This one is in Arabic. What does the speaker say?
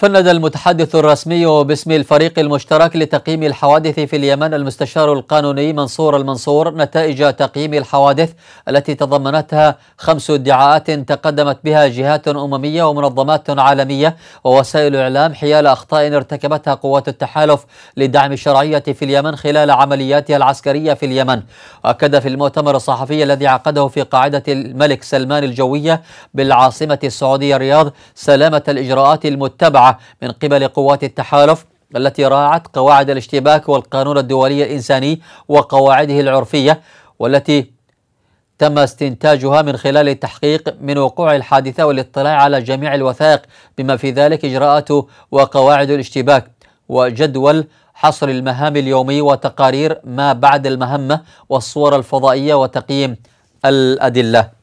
فند المتحدث الرسمي باسم الفريق المشترك لتقييم الحوادث في اليمن المستشار القانوني منصور المنصور نتائج تقييم الحوادث التي تضمنتها خمس ادعاءات تقدمت بها جهات أممية ومنظمات عالمية ووسائل إعلام حيال أخطاء ارتكبتها قوات التحالف لدعم الشرعية في اليمن خلال عملياتها العسكرية في اليمن أكد في المؤتمر الصحفي الذي عقده في قاعدة الملك سلمان الجوية بالعاصمة السعودية الرياض سلامة الإجراءات المتبعة من قبل قوات التحالف التي راعت قواعد الاشتباك والقانون الدولي الإنساني وقواعده العرفية والتي تم استنتاجها من خلال التحقيق من وقوع الحادثة والاطلاع على جميع الوثائق بما في ذلك إجراءات وقواعد الاشتباك وجدول حصر المهام اليومي وتقارير ما بعد المهمة والصور الفضائية وتقييم الأدلة